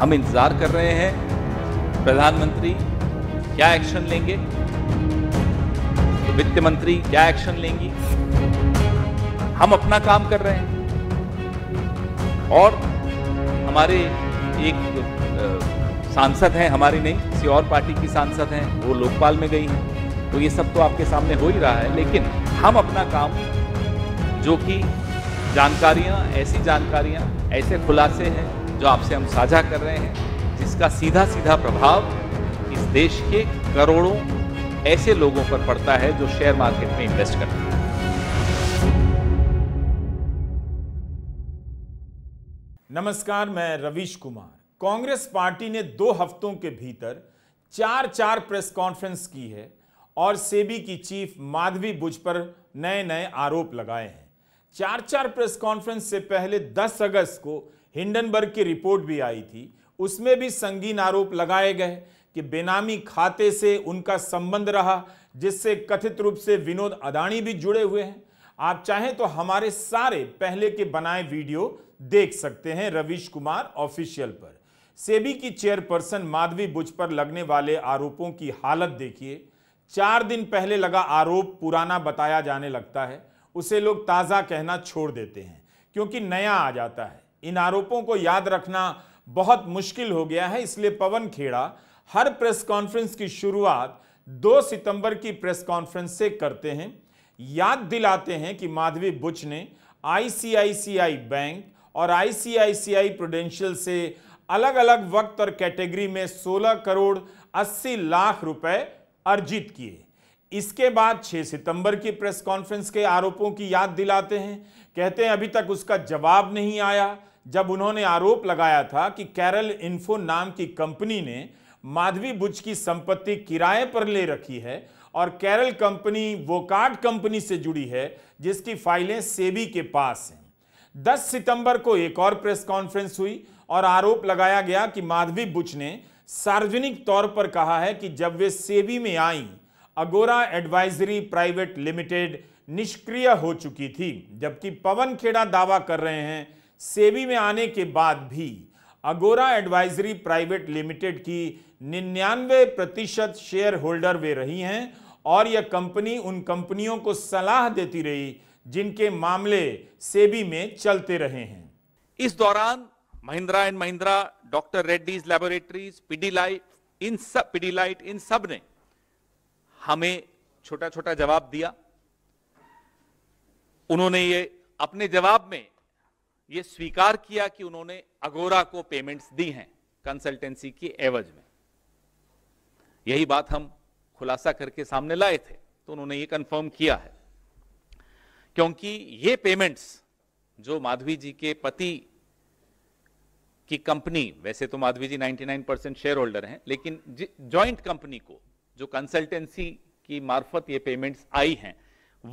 हम इंतज़ार कर रहे हैं प्रधानमंत्री क्या एक्शन लेंगे वित्त मंत्री क्या एक्शन लेंगी हम अपना काम कर रहे हैं और हमारे एक सांसद हैं हमारी नहीं किसी और पार्टी की सांसद हैं वो लोकपाल में गई हैं तो ये सब तो आपके सामने हो ही रहा है लेकिन हम अपना काम जो कि जानकारियां ऐसी जानकारियां ऐसे खुलासे हैं जो आपसे हम साझा कर रहे हैं जिसका सीधा सीधा प्रभाव इस देश के करोड़ों ऐसे लोगों पर पड़ता है जो शेयर मार्केट में इन्वेस्ट करते हैं नमस्कार मैं रवीश कुमार कांग्रेस पार्टी ने दो हफ्तों के भीतर चार चार प्रेस कॉन्फ्रेंस की है और सेबी की चीफ माधवी बुज पर नए नए आरोप लगाए हैं चार चार प्रेस कॉन्फ्रेंस से पहले 10 अगस्त को हिंडनबर्ग की रिपोर्ट भी आई थी उसमें भी संगीन आरोप लगाए गए कि बेनामी खाते से उनका संबंध रहा जिससे कथित रूप से विनोद अदाणी भी जुड़े हुए हैं आप चाहें तो हमारे सारे पहले के बनाए वीडियो देख सकते हैं रविश कुमार ऑफिशियल पर सेबी की चेयरपर्सन माधवी बुज पर लगने वाले आरोपों की हालत देखिए चार दिन पहले लगा आरोप पुराना बताया जाने लगता है उसे लोग ताज़ा कहना छोड़ देते हैं क्योंकि नया आ जाता है इन आरोपों को याद रखना बहुत मुश्किल हो गया है इसलिए पवन खेड़ा हर प्रेस कॉन्फ्रेंस की शुरुआत 2 सितंबर की प्रेस कॉन्फ्रेंस से करते हैं याद दिलाते हैं कि माधवी बुच ने आईसीआईसीआई बैंक और आईसीआईसीआई प्रोडेंशियल से अलग अलग वक्त और कैटेगरी में 16 करोड़ 80 लाख रुपए अर्जित किए इसके बाद 6 सितंबर की प्रेस कॉन्फ्रेंस के आरोपों की याद दिलाते हैं कहते हैं अभी तक उसका जवाब नहीं आया जब उन्होंने आरोप लगाया था कि कैरल इन्फो नाम की कंपनी ने माधवी बुज की संपत्ति किराए पर ले रखी है और कैरल कंपनी वोकार्ड कंपनी से जुड़ी है जिसकी फाइलें सेबी के पास हैं 10 सितंबर को एक और प्रेस कॉन्फ्रेंस हुई और आरोप लगाया गया कि माधवी बुच ने सार्वजनिक तौर पर कहा है कि जब वे सेबी में आईं अगोरा एडवाइजरी प्राइवेट लिमिटेड निष्क्रिय हो चुकी थी जबकि पवन खेड़ा दावा कर रहे हैं सेबी में आने के बाद भी अगोरा एडवाइजरी प्राइवेट लिमिटेड की निन्यानवे प्रतिशत शेयर होल्डर वे रही हैं और यह कंपनी उन कंपनियों को सलाह देती रही जिनके मामले सेबी में चलते रहे हैं इस दौरान Mahindra and Mahindra doctor Reddy's laboratories Pidilite इन सब पीडीलाइट इन सब ने हमें छोटा छोटा जवाब दिया उन्होंने ये अपने जवाब में ये स्वीकार किया कि उन्होंने अगोरा को पेमेंट्स दी हैं कंसल्टेंसी की एवज में यही बात हम खुलासा करके सामने लाए थे तो उन्होंने ये कंफर्म किया है क्योंकि ये पेमेंट्स जो माधवी जी के पति की कंपनी वैसे तो Madhabi ji 99 percent share holder हैं लेकिन जॉइंट कंपनी को जो कंसल्टेंसी की मार्फत ये पेमेंट्स आई हैं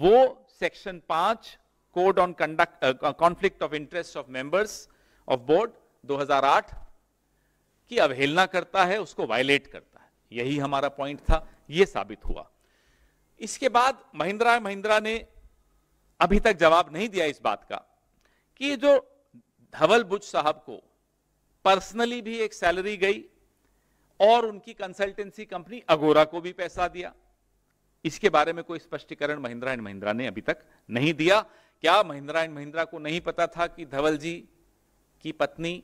वो सेक्शन पांच code on conduct conflict of interest of members of board 2008 की अवहेलना करता है उसको वायलेट करता है यही हमारा पॉइंट था ये साबित हुआ इसके बाद महिंद्रा महिंद्रा ने अभी तक जवाब नहीं दिया इस बात का कि जो धवल बुज साहब को पर्सनली भी एक सैलरी गई और उनकी कंसल्टेंसी कंपनी अगोरा को भी पैसा दिया इसके बारे में कोई स्पष्टीकरण महिंद्रा एंड महिंद्रा ने अभी तक नहीं दिया क्या महिंद्रा एंड महिंद्रा को नहीं पता था कि धवल जी की पत्नी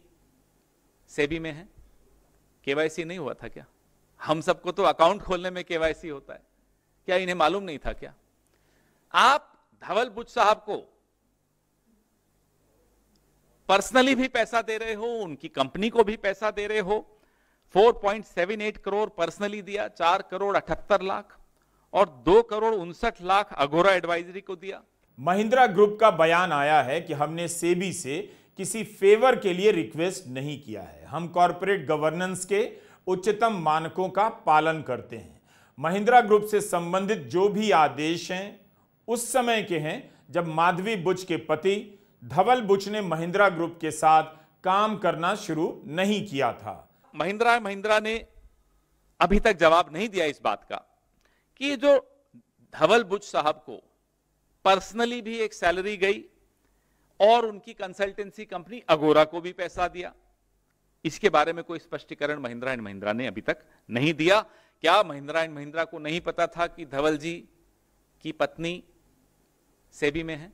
सेबी में है केवाईसी नहीं हुआ था क्या हम सबको तो अकाउंट खोलने में केवाईसी होता है क्या इन्हें मालूम नहीं था क्या आप धवल बुज साहब को पर्सनली भी पैसा दे रहे हो उनकी कंपनी को भी पैसा दे रहे हो 4.78 करोड़ पर्सनली दिया चार करोड़ अठहत्तर लाख और दो करोड़ उनसठ लाख अघोरा एडवाइजरी को दिया महिंद्रा ग्रुप का बयान आया है कि हमने सेबी से किसी फेवर के लिए रिक्वेस्ट नहीं किया है हम कॉरपोरेट गवर्नेंस के उच्चतम मानकों का पालन करते हैं महिंद्रा ग्रुप से संबंधित जो भी आदेश हैं उस समय के हैं जब माधवी बुच के पति धवल बुच ने महिंद्रा ग्रुप के साथ काम करना शुरू नहीं किया था महिंद्रा महिंद्रा ने अभी तक जवाब नहीं दिया इस बात का कि जो धवल बुज साहब को पर्सनली भी एक सैलरी गई और उनकी कंसल्टेंसी कंपनी अगोरा को भी पैसा दिया इसके बारे में कोई स्पष्टीकरण महिंद्रा एंड महिंद्रा ने अभी तक नहीं दिया क्या महिंद्रा एंड महिंद्रा को नहीं पता था कि धवल जी की पत्नी सेबी में है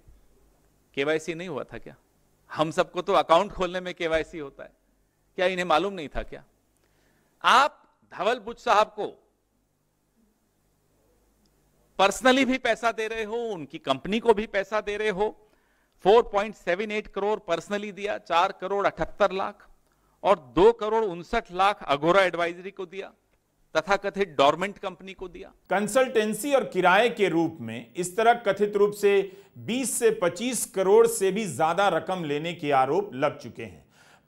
केवाईसी नहीं हुआ था क्या हम सबको तो अकाउंट खोलने में केवाईसी होता है क्या इन्हें मालूम नहीं था क्या आप धवल बुज साहब को पर्सनली भी पैसा दे रहे हो उनकी कंपनी को भी पैसा दे रहे हो 4.78 करोड़ पर्सनली दिया 4 करोड़ अठहत्तर लाख और 2 करोड़ उनसठ लाख अघोरा एडवाइजरी को दिया तथा कथित डॉर्मेंट कंपनी को दिया कंसल्टेंसी और किराए के रूप में इस तरह कथित रूप से 20 से 25 करोड़ से भी ज्यादा रकम लेने के आरोप लग चुके हैं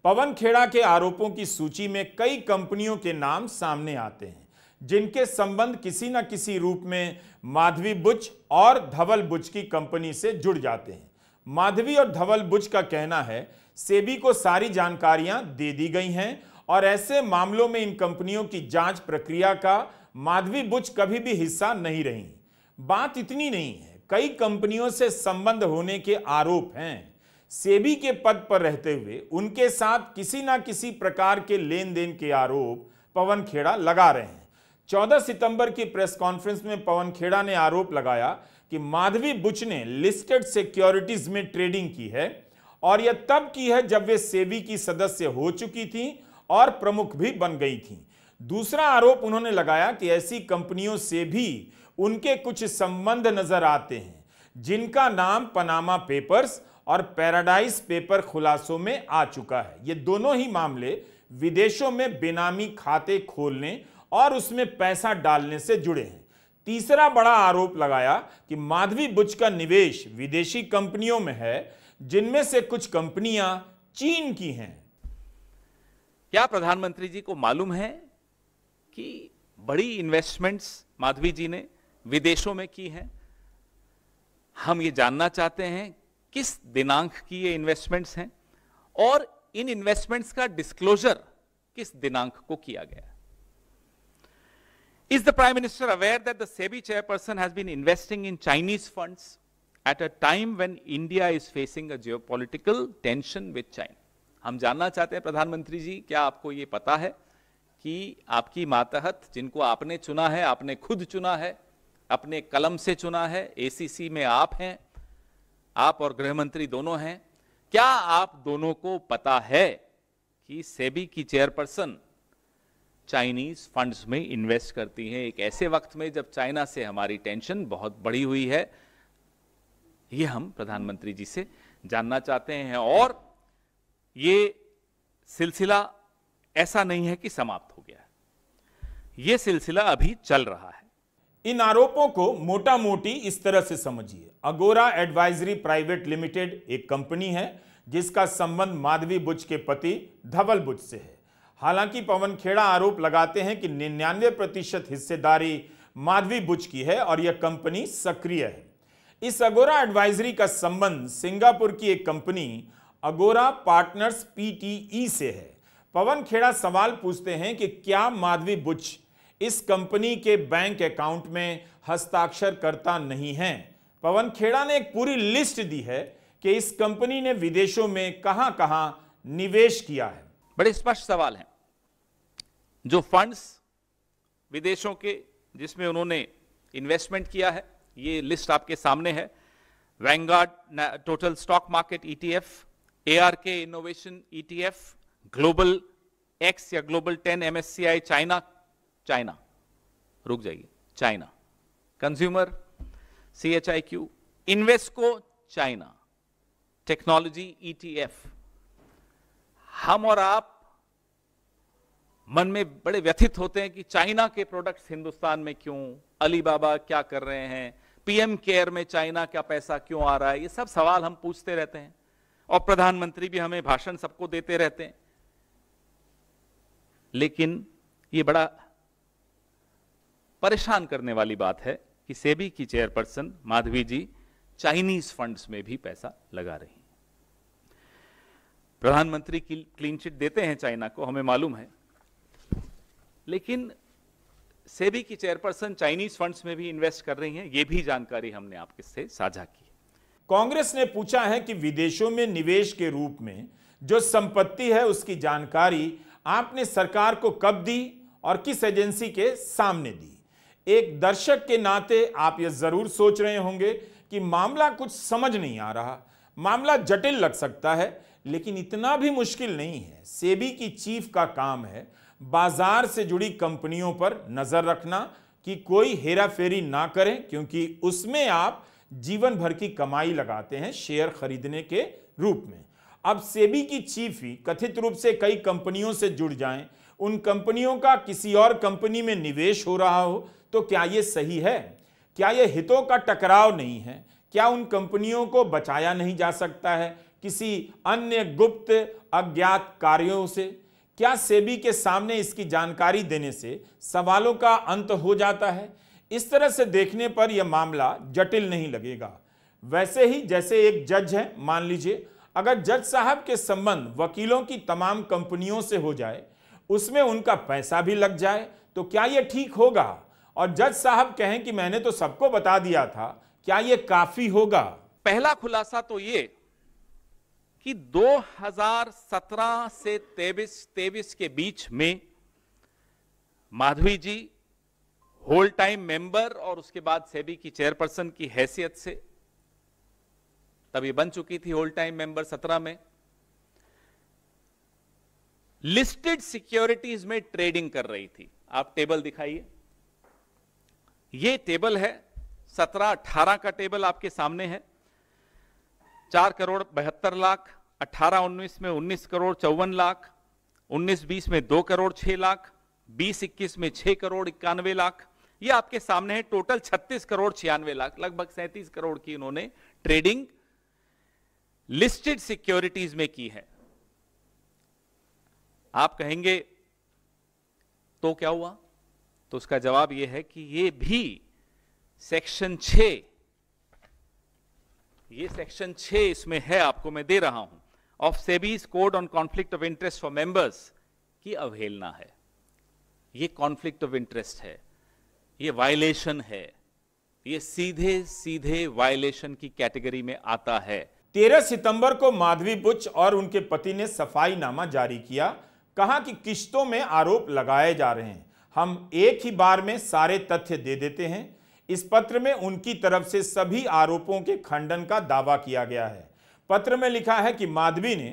पवन खेड़ा के आरोपों की सूची में कई कंपनियों के नाम सामने आते हैं जिनके संबंध किसी न किसी रूप में माधवी बुच और धवल बुच की कंपनी से जुड़ जाते हैं माधवी और धवल बुच का कहना है सेबी को सारी जानकारियां दे दी गई हैं और ऐसे मामलों में इन कंपनियों की जांच प्रक्रिया का माधवी बुच कभी भी हिस्सा नहीं रही बात इतनी नहीं है कई कंपनियों से संबंध होने के आरोप हैं सेबी के पद पर रहते हुए उनके साथ किसी ना किसी प्रकार के लेन देन के आरोप पवन खेड़ा लगा रहे हैं 14 सितंबर की प्रेस कॉन्फ्रेंस में पवन खेड़ा ने आरोप लगाया कि माधवी बुच ने लिस्टेड सिक्योरिटीज में ट्रेडिंग की है और यह तब की है जब वे सेबी की सदस्य हो चुकी थी और प्रमुख भी बन गई थी दूसरा आरोप उन्होंने लगाया कि ऐसी कंपनियों से भी उनके कुछ संबंध नजर आते हैं जिनका नाम पनामा पेपर्स और पैराडाइज पेपर खुलासों में आ चुका है ये दोनों ही मामले विदेशों में बेनामी खाते खोलने और उसमें पैसा डालने से जुड़े हैं तीसरा बड़ा आरोप लगाया कि माधवी बुच का निवेश विदेशी कंपनियों में है जिनमें से कुछ कंपनियां चीन की हैं क्या प्रधानमंत्री जी को मालूम है कि बड़ी इन्वेस्टमेंट्स माधवी जी ने विदेशों में की हैं हम ये जानना चाहते हैं किस दिनांक की ये इन्वेस्टमेंट्स हैं और इन इन्वेस्टमेंट्स का डिस्क्लोजर किस दिनांक को किया गया is the prime minister aware that the SEBI chairperson has been investing in Chinese funds at a time when India is facing a geopolitical tension with China हम जानना चाहते हैं प्रधानमंत्री जी क्या आपको यह पता है कि आपकी मातहत जिनको आपने चुना है आपने खुद चुना है अपने कलम से चुना है एसीसी में आप हैं आप और गृह मंत्री दोनों हैं क्या आप दोनों को पता है कि सेबी की चेयरपर्सन चाइनीज फंड्स में इन्वेस्ट करती हैं एक ऐसे वक्त में जब चाइना से हमारी टेंशन बहुत बढ़ी हुई है ये हम प्रधानमंत्री जी से जानना चाहते हैं और ये सिलसिला ऐसा नहीं है कि समाप्त हो गया ये सिलसिला अभी चल रहा है इन आरोपों को मोटा मोटी इस तरह से समझिए अगोरा एडवाइजरी प्राइवेट लिमिटेड एक कंपनी है जिसका संबंध माधवी बुज के पति धवल बुज से है हालांकि पवन खेड़ा आरोप लगाते हैं कि निन्यानवे प्रतिशत हिस्सेदारी माधवी बुज की है और यह कंपनी सक्रिय है इस अगोरा एडवाइजरी का संबंध सिंगापुर की एक कंपनी अगोरा पार्टनर्स पीटीई से है पवन खेड़ा सवाल पूछते हैं कि क्या माधवी बुच्छ इस कंपनी के बैंक अकाउंट में हस्ताक्षरकर्ता नहीं है पवन खेड़ा ने एक पूरी लिस्ट दी है कि इस कंपनी ने विदेशों में कहां कहां निवेश किया है बड़े स्पष्ट सवाल है जो फंड्स विदेशों के जिसमें उन्होंने इन्वेस्टमेंट किया है ये लिस्ट आपके सामने है Vanguard Total Stock Market ETF ARK Innovation ETF Global X या Global ten MSCI China China रुक जाइए China consumer C H I Q Invesco China technology ETF हम और आप मन में बड़े व्यथित होते हैं कि चाइना के प्रोडक्ट्स हिंदुस्तान में क्यों अलीबाबा क्या कर रहे हैं पीएम केयर में चाइना का पैसा क्यों आ रहा है ये सब सवाल हम पूछते रहते हैं और प्रधानमंत्री भी हमें भाषण सबको देते रहते हैं लेकिन ये बड़ा परेशान करने वाली बात है कि सेबी की chairperson Madhabi ji Chinese funds में भी पैसा लगा रही हैं प्रधानमंत्री की क्लीन चिट देते हैं चाइना को हमें मालूम है लेकिन सेबी की चेयरपर्सन चाइनीज फंड्स में भी इन्वेस्ट कर रही हैं यह भी जानकारी हमने आपके से साझा की कांग्रेस ने पूछा है कि विदेशों में निवेश के रूप में जो संपत्ति है उसकी जानकारी आपने सरकार को कब दी और किस एजेंसी के सामने दी एक दर्शक के नाते आप ये ज़रूर सोच रहे होंगे कि मामला कुछ समझ नहीं आ रहा मामला जटिल लग सकता है लेकिन इतना भी मुश्किल नहीं है सेबी की चीफ का काम है बाजार से जुड़ी कंपनियों पर नज़र रखना कि कोई हेरा फेरी ना करें क्योंकि उसमें आप जीवन भर की कमाई लगाते हैं शेयर खरीदने के रूप में अब सेबी की चीफ ही कथित रूप से कई कंपनियों से जुड़ जाएं उन कंपनियों का किसी और कंपनी में निवेश हो रहा हो तो क्या ये सही है क्या ये हितों का टकराव नहीं है क्या उन कंपनियों को बचाया नहीं जा सकता है किसी अन्य गुप्त अज्ञात कार्यों से क्या सेबी के सामने इसकी जानकारी देने से सवालों का अंत हो जाता है इस तरह से देखने पर यह मामला जटिल नहीं लगेगा वैसे ही जैसे एक जज है मान लीजिए अगर जज साहब के संबंध वकीलों की तमाम कंपनियों से हो जाए उसमें उनका पैसा भी लग जाए तो क्या ये ठीक होगा और जज साहब कहें कि मैंने तो सबको बता दिया था क्या ये काफी होगा पहला खुलासा तो ये कि 2017 से 23 तेवीस के बीच में Madhabi ji whole time member और उसके बाद सेबी की चेयरपर्सन की हैसियत से तब ये बन चुकी थी होल टाइम मेंबर 17 में लिस्टेड सिक्योरिटीज में ट्रेडिंग कर रही थी आप टेबल दिखाइए ये टेबल है सत्रह अठारह का टेबल आपके सामने है चार करोड़ बहत्तर लाख अठारह उन्नीस में उन्नीस करोड़ चौवन लाख उन्नीस बीस में दो करोड़ छह लाख बीस इक्कीस में छह करोड़ इक्यानवे लाख ये आपके सामने है टोटल छत्तीस करोड़ छियानवे लाख लगभग सैंतीस करोड़ की इन्होंने ट्रेडिंग लिस्टेड सिक्योरिटीज में की है आप कहेंगे तो क्या हुआ तो उसका जवाब यह है कि ये भी सेक्शन छे ये सेक्शन छ इसमें है आपको मैं दे रहा हूं of SEBI's code on conflict of interest for members की अवहेलना है ये कॉन्फ्लिक्ट ऑफ इंटरेस्ट है ये वायलेशन है ये सीधे सीधे वायलेशन की कैटेगरी में आता है 13 सितंबर को माधवी बुच और उनके पति ने सफाई नामा जारी किया कहा कि किश्तों में आरोप लगाए जा रहे हैं हम एक ही बार में सारे तथ्य दे देते हैं इस पत्र में उनकी तरफ से सभी आरोपों के खंडन का दावा किया गया है पत्र में लिखा है कि माधवी ने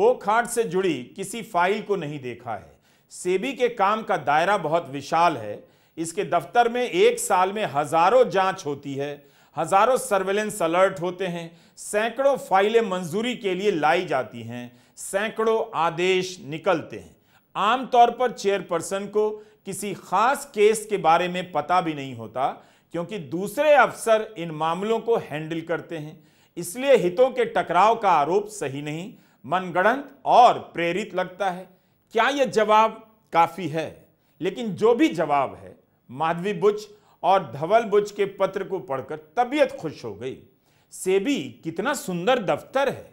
वो खाट से जुड़ी किसी फाइल को नहीं देखा है सेबी के काम का दायरा बहुत विशाल है इसके दफ्तर में एक साल में हजारों जांच होती है हजारों सर्वेलेंस अलर्ट होते हैं सैकड़ों फाइलें मंजूरी के लिए लाई जाती हैं सैकड़ों आदेश निकलते हैं आमतौर पर चेयरपर्सन को किसी खास केस के बारे में पता भी नहीं होता क्योंकि दूसरे अफसर इन मामलों को हैंडल करते हैं इसलिए हितों के टकराव का आरोप सही नहीं मनगढ़ंत और प्रेरित लगता है क्या यह जवाब काफ़ी है लेकिन जो भी जवाब है माधवी बुच और धवल बुच के पत्र को पढ़कर तबीयत खुश हो गई सेबी कितना सुंदर दफ्तर है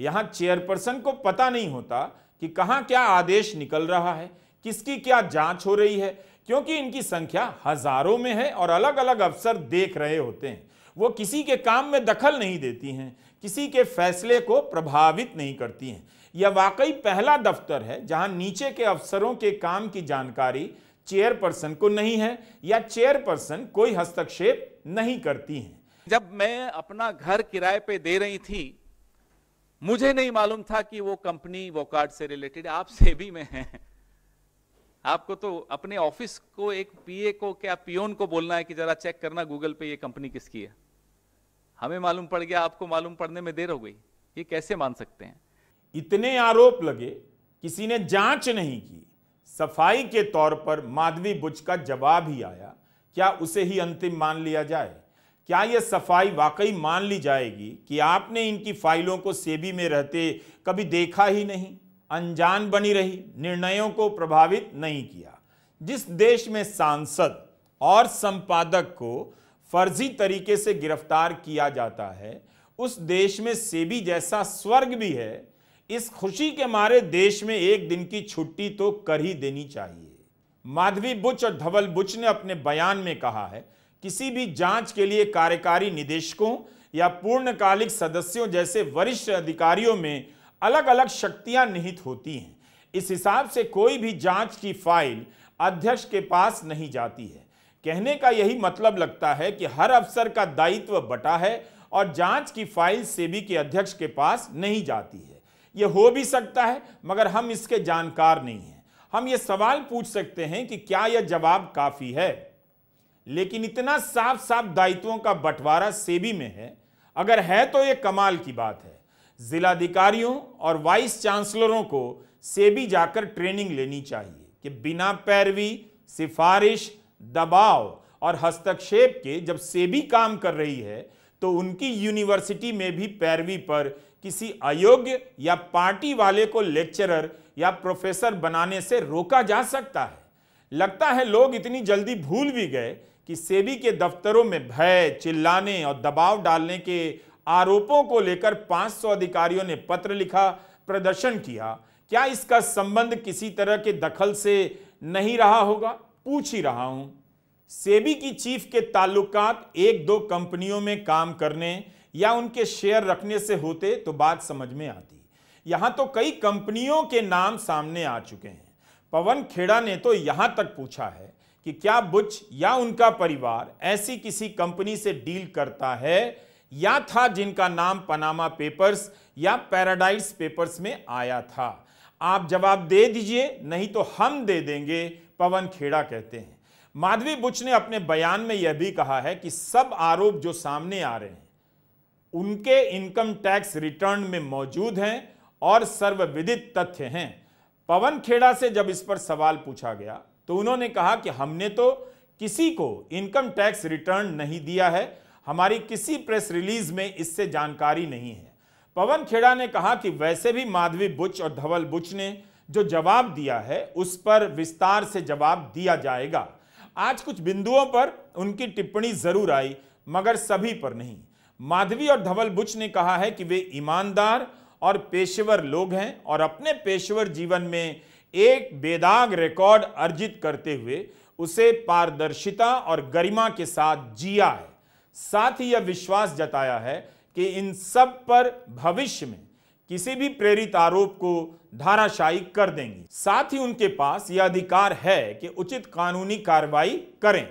यहाँ चेयरपर्सन को पता नहीं होता कि कहाँ क्या आदेश निकल रहा है किसकी क्या जांच हो रही है क्योंकि इनकी संख्या हजारों में है और अलग अलग अफसर देख रहे होते हैं वो किसी के काम में दखल नहीं देती हैं किसी के फैसले को प्रभावित नहीं करती हैं यह वाकई पहला दफ्तर है जहां नीचे के अफसरों के काम की जानकारी चेयरपर्सन को नहीं है या चेयरपर्सन कोई हस्तक्षेप नहीं करती हैं जब मैं अपना घर किराए पे दे रही थी मुझे नहीं मालूम था कि वो कंपनी वोकार्ड से रिलेटेड आप सेबी में हैं आपको तो अपने ऑफिस को एक पीए को क्या पियोन को बोलना है कि जरा चेक करना गूगल पे ये कंपनी किसकी है हमें मालूम पड़ गया आपको मालूम पड़ने में देर हो गई ये कैसे मान सकते हैं इतने आरोप लगे किसी ने जांच नहीं की सफाई के तौर पर माधवी बुच का जवाब ही आया क्या उसे ही अंतिम मान लिया जाए क्या यह सफाई वाकई मान ली जाएगी कि आपने इनकी फाइलों को सेबी में रहते कभी देखा ही नहीं अनजान बनी रही निर्णयों को प्रभावित नहीं किया जिस देश में सांसद और संपादक को फर्जी तरीके से गिरफ्तार किया जाता है उस देश में सेबी जैसा स्वर्ग भी है इस खुशी के मारे देश में एक दिन की छुट्टी तो कर ही देनी चाहिए माधवी बुच और धवल बुच ने अपने बयान में कहा है किसी भी जांच के लिए कार्यकारी निदेशकों या पूर्णकालिक सदस्यों जैसे वरिष्ठ अधिकारियों में अलग अलग शक्तियां निहित होती हैं इस हिसाब से कोई भी जांच की फाइल अध्यक्ष के पास नहीं जाती है कहने का यही मतलब लगता है कि हर अफसर का दायित्व बटा है और जांच की फाइल सेबी के अध्यक्ष के पास नहीं जाती है यह हो भी सकता है मगर हम इसके जानकार नहीं हैं हम ये सवाल पूछ सकते हैं कि क्या यह जवाब काफ़ी है लेकिन इतना साफ साफ दायित्वों का बंटवारा सेबी में है अगर है तो यह कमाल की बात है जिलाधिकारियों और वाइस चांसलरों को सेबी जाकर ट्रेनिंग लेनी चाहिए कि बिना पैरवी सिफारिश दबाव और हस्तक्षेप के जब सेबी काम कर रही है तो उनकी यूनिवर्सिटी में भी पैरवी पर किसी अयोग्य या पार्टी वाले को लेक्चरर या प्रोफेसर बनाने से रोका जा सकता है लगता है लोग इतनी जल्दी भूल भी गए कि सेबी के दफ्तरों में भय चिल्लाने और दबाव डालने के आरोपों को लेकर 500 अधिकारियों ने पत्र लिखा प्रदर्शन किया क्या इसका संबंध किसी तरह के दखल से नहीं रहा होगा पूछ ही रहा हूं सेबी की चीफ के ताल्लुकात एक दो कंपनियों में काम करने या उनके शेयर रखने से होते तो बात समझ में आती यहां तो कई कंपनियों के नाम सामने आ चुके हैं पवन खेड़ा ने तो यहां तक पूछा है कि क्या बुच या उनका परिवार ऐसी किसी कंपनी से डील करता है या था जिनका नाम पनामा पेपर्स या पैराडाइज पेपर्स में आया था आप जवाब दे दीजिए नहीं तो हम दे देंगे पवन खेड़ा कहते हैं माधवी बुच ने अपने बयान में यह भी कहा है कि सब आरोप जो सामने आ रहे हैं उनके इनकम टैक्स रिटर्न में मौजूद हैं और सर्वविदित तथ्य हैं पवन खेड़ा से जब इस पर सवाल पूछा गया तो उन्होंने कहा कि हमने तो किसी को इनकम टैक्स रिटर्न नहीं दिया है हमारी किसी प्रेस रिलीज में इससे जानकारी नहीं है पवन खेड़ा ने कहा कि वैसे भी माधवी बुच और धवल बुच ने जो जवाब दिया है उस पर विस्तार से जवाब दिया जाएगा आज कुछ बिंदुओं पर उनकी टिप्पणी जरूर आई मगर सभी पर नहीं माधवी और धवल बुच ने कहा है कि वे ईमानदार और पेशेवर लोग हैं और अपने पेशेवर जीवन में एक बेदाग रिकॉर्ड अर्जित करते हुए उसे पारदर्शिता और गरिमा के साथ जिया है साथ ही यह विश्वास जताया है कि इन सब पर भविष्य में किसी भी प्रेरित आरोप को धाराशायी कर देंगी साथ ही उनके पास यह अधिकार है कि उचित कानूनी कार्रवाई करें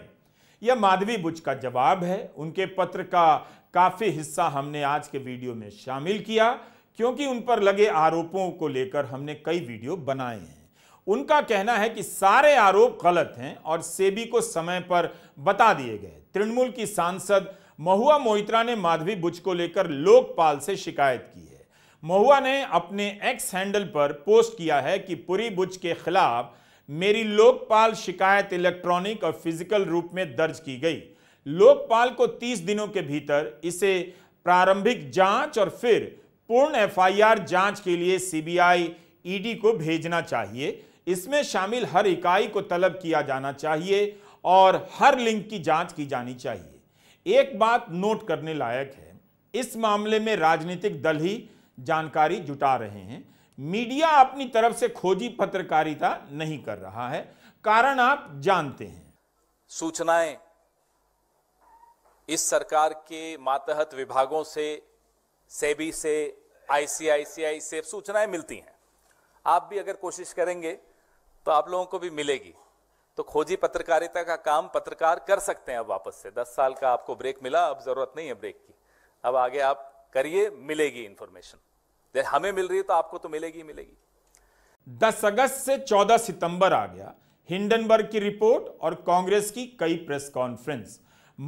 यह माधवी बुच का जवाब है उनके पत्र का काफ़ी हिस्सा हमने आज के वीडियो में शामिल किया क्योंकि उन पर लगे आरोपों को लेकर हमने कई वीडियो बनाए हैं उनका कहना है कि सारे आरोप गलत हैं और सेबी को समय पर बता दिए गए तृणमूल की सांसद महुआ मोहित्रा ने माधवी बुच को लेकर लोकपाल से शिकायत की है महुआ ने अपने एक्स हैंडल पर पोस्ट किया है कि पुरी बुच के खिलाफ मेरी लोकपाल शिकायत इलेक्ट्रॉनिक और फिजिकल रूप में दर्ज की गई लोकपाल को 30 दिनों के भीतर इसे प्रारंभिक जांच और फिर पूर्ण एफआईआर जांच के लिए सीबीआई ईडी को भेजना चाहिए इसमें शामिल हर इकाई को तलब किया जाना चाहिए और हर लिंक की जांच की जानी चाहिए एक बात नोट करने लायक है इस मामले में राजनीतिक दल ही जानकारी जुटा रहे हैं मीडिया अपनी तरफ से खोजी पत्रकारिता नहीं कर रहा है कारण आप जानते हैं सूचनाएं इस सरकार के मातहत विभागों से सेबी से आईसीआईसीआई से सूचनाएं मिलती हैं आप भी अगर कोशिश करेंगे तो आप लोगों को भी मिलेगी तो खोजी पत्रकारिता का काम पत्रकार कर सकते हैं अब वापस से दस साल का आपको ब्रेक मिला अब जरूरत नहीं है ब्रेक की अब आगे आप करिए मिलेगी इंफॉर्मेशन हमें मिल रही है तो आपको तो मिलेगी मिलेगी दस अगस्त से चौदह सितंबर आ गया हिंडनबर्ग की रिपोर्ट और कांग्रेस की कई प्रेस कॉन्फ्रेंस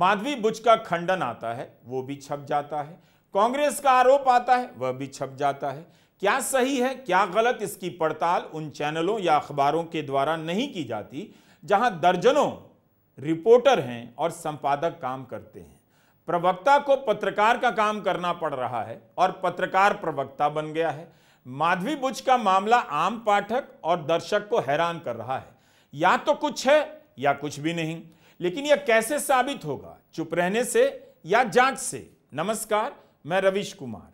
माधवी बुच का खंडन आता है वो भी छप जाता है कांग्रेस का आरोप आता है वह भी छप जाता है क्या सही है क्या गलत इसकी पड़ताल उन चैनलों या अखबारों के द्वारा नहीं की जाती जहां दर्जनों रिपोर्टर हैं और संपादक काम करते हैं प्रवक्ता को पत्रकार का काम करना पड़ रहा है और पत्रकार प्रवक्ता बन गया है माधवी बुच का मामला आम पाठक और दर्शक को हैरान कर रहा है या तो कुछ है या कुछ भी नहीं लेकिन यह कैसे साबित होगा चुप रहने से या जांच से नमस्कार मैं रविश कुमार